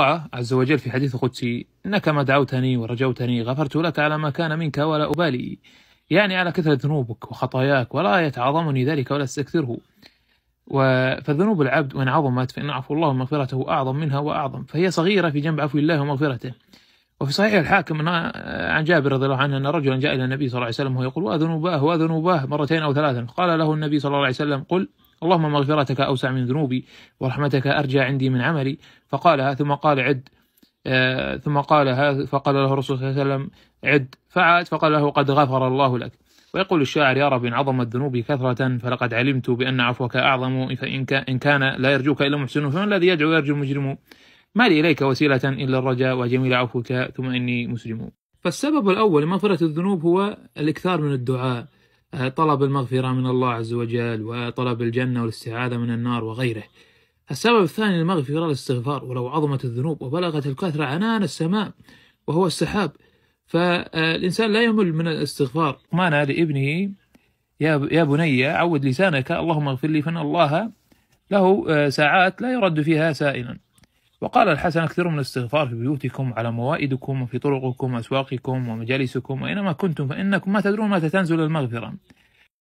الله عز وجل في حديث قدسي إنك ما دعوتني ورجوتني غفرت لك على ما كان منك ولا أبالي يعني على كثرة ذنوبك وخطاياك ولا يتعظمني ذلك ولا استكثره فذنوب العبد وإن عظمت فإن عفو الله ومغفرته أعظم منها وأعظم فهي صغيرة في جنب عفو الله ومغفرته وفي صحيح الحاكم عن جابر رضي الله عنه أن رجلا جاء إلى النبي صلى الله عليه وسلم ويقول وأذنوباه وأذنوباه مرتين أو ثلاثا قال له النبي صلى الله عليه وسلم قل اللهم مغفرتك أوسع من ذنوبي ورحمتك أرجى عندي من عملي فقالها ثم قال عد آه، ثم قالها فقال له الرسول صلى الله عليه وسلم عد فعاد فقال له قد غفر الله لك ويقول الشاعر يا رب إن عظمت ذنوبي كثرة فلقد علمت بأن عفوك أعظم فإن كان لا يرجوك إلا محسن فمن الذي يدعو يرجو المجرم ما لي إليك وسيلة إلا الرجاء وجميل عفوك ثم إني مسلم فالسبب الأول لمغفرة الذنوب هو الإكثار من الدعاء طلب المغفرة من الله عز وجل وطلب الجنة والاستعاذة من النار وغيره السبب الثاني للمغفرة الاستغفار ولو عظمت الذنوب وبلغت الكثرة عنان السماء وهو السحاب فالإنسان لا يمل من الاستغفار معنى لابنه يا بني عود لسانك اللهم اغفر لي فإن الله له آه، ساعات لا يرد فيها سائلا وقال الحسن أكثروا من الاستغفار في بيوتكم على موائدكم وفي طرقكم وأسواقكم ومجالسكم وإنما كنتم فإنكم ما تدرون متى تنزل المغفرة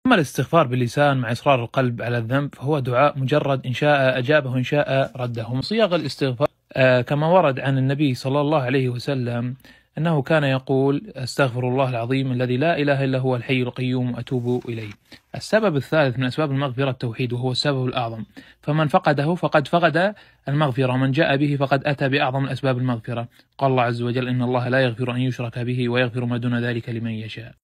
أما الاستغفار باللسان مع إصرار القلب على الذنب فهو دعاء مجرد إن شاء أجابه إن شاء رده صياغ الاستغفار آه، كما ورد عن النبي صلى الله عليه وسلم أنه كان يقول أستغفر الله العظيم الذي لا إله إلا هو الحي القيوم أتوب إليه السبب الثالث من أسباب المغفرة التوحيد وهو السبب الأعظم فمن فقده فقد فقد المغفرة ومن جاء به فقد أتى بأعظم أسباب المغفرة قال الله عز وجل إن الله لا يغفر أن يشرك به ويغفر ما دون ذلك لمن يشاء